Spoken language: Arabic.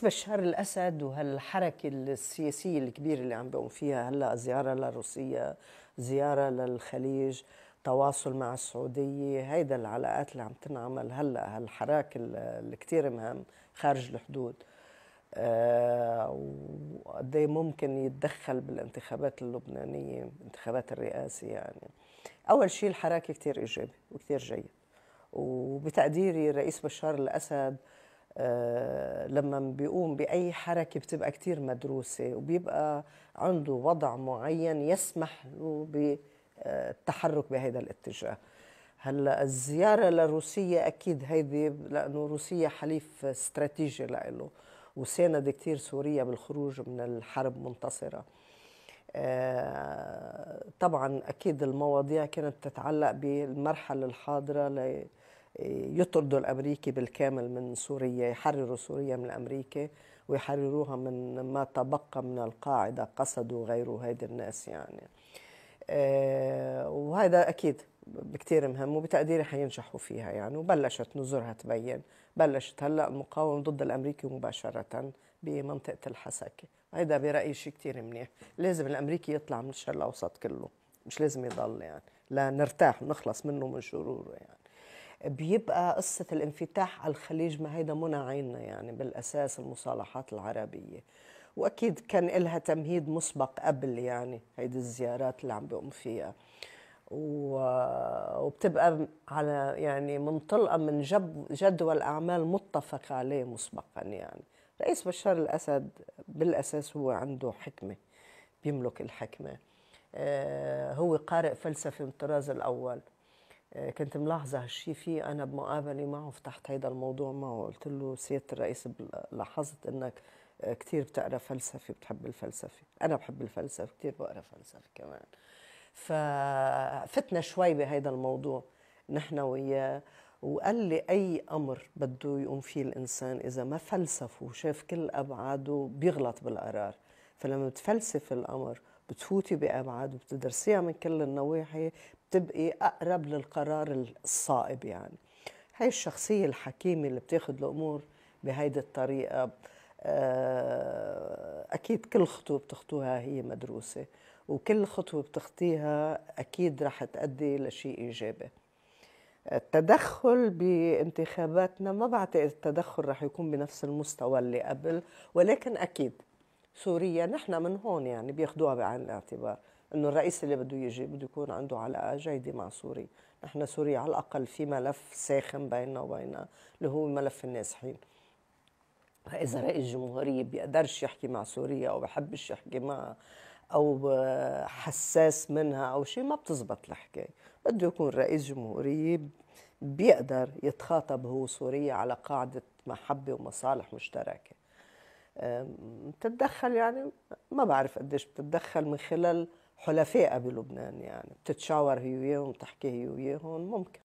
بالنسبه لشهر الاسد وهالحركه السياسيه الكبيره اللي عم بيقوم فيها هلا زياره لروسيا زياره للخليج تواصل مع السعوديه هيدا العلاقات اللي عم تنعمل هلا هالحراك اللي كثير مهم خارج الحدود آه إيه ممكن يتدخل بالانتخابات اللبنانيه انتخابات الرئاسه يعني اول شيء الحراك كثير ايجابي وكثير جيد وبتقديري الرئيس بشار الاسد آه آه، لما بيقوم بأي حركة بتبقى كتير مدروسة وبيبقى عنده وضع معين يسمح له بالتحرك بهذا الاتجاه هلا الزيارة لروسيا أكيد هيدي لأنه روسيا حليف استراتيجي لإله وساند كتير سوريا بالخروج من الحرب منتصرة آه، طبعا أكيد المواضيع كانت تتعلق بالمرحلة الحاضرة يطردوا الامريكي بالكامل من سوريا يحرروا سوريا من امريكا ويحرروها من ما تبقى من القاعده قصدوا غيره هيدي الناس يعني آه، وهذا اكيد بكتير مهم وبتقديري حينجحوا فيها يعني وبلشت نزرها تبين بلشت هلا المقاومه ضد الامريكي مباشره بمنطقه الحسكه هيدا برايي شيء كثير منيح لازم الامريكي يطلع من الشرق الاوسط كله مش لازم يضل يعني لنرتاح ونخلص منه من شروره يعني بيبقى قصة الانفتاح على الخليج ما هيدا منى عيننا يعني بالأساس المصالحات العربية وأكيد كان إلها تمهيد مسبق قبل يعني هيدي الزيارات اللي عم بيقوم فيها و... وبتبقى على يعني منطلقة من جدول أعمال متفق عليه مسبقا يعني رئيس بشار الأسد بالأساس هو عنده حكمة بيملك الحكمة آه، هو قارئ فلسفي من الطراز الأول كنت ملاحظة هالشي فيه أنا بمقابلة معه فتحت هيدا الموضوع معه قلت له سيادة الرئيس لاحظت أنك آه، كتير بتقرا فلسفة بتحب الفلسفة أنا بحب الفلسفة كتير بقرا فلسفة كمان ففتنا شوي بهيدا الموضوع نحن وياه وقال لي أي أمر بده يقوم فيه الإنسان إذا ما فلسفه وشاف كل أبعاده بيغلط بالقرار فلما بتفلسف الأمر بتفوتي بأبعاد وبتدرسيها من كل النواحي بتبقي أقرب للقرار الصائب يعني هاي الشخصية الحكيمة اللي بتاخد الأمور بهيدي الطريقة آه، أكيد كل خطوة بتخطوها هي مدروسة وكل خطوة بتخطيها أكيد رح تأدي لشيء إيجابي التدخل بانتخاباتنا ما بعتقد التدخل رح يكون بنفس المستوى اللي قبل ولكن أكيد سوريا نحن من هون يعني بياخدوها بعين الاعتبار انه الرئيس اللي بده يجي بده يكون عنده علاقه جيده مع سوريا نحن سوريا على الاقل في ملف ساخن بيننا وبينها اللي هو ملف النازحين فاذا رئيس الجمهوريه بيقدرش يحكي مع سوريا او بحبش يحكي معها او حساس منها او شيء ما بتزبط الحكايه بده يكون رئيس جمهوريه بيقدر يتخاطب هو سوريا على قاعده محبه ومصالح مشتركه بتتدخل يعني ما بعرف قديش بتتدخل من خلال حلفائها بلبنان يعني بتتشاور هي وياهم بتحكي هي وياهم ممكن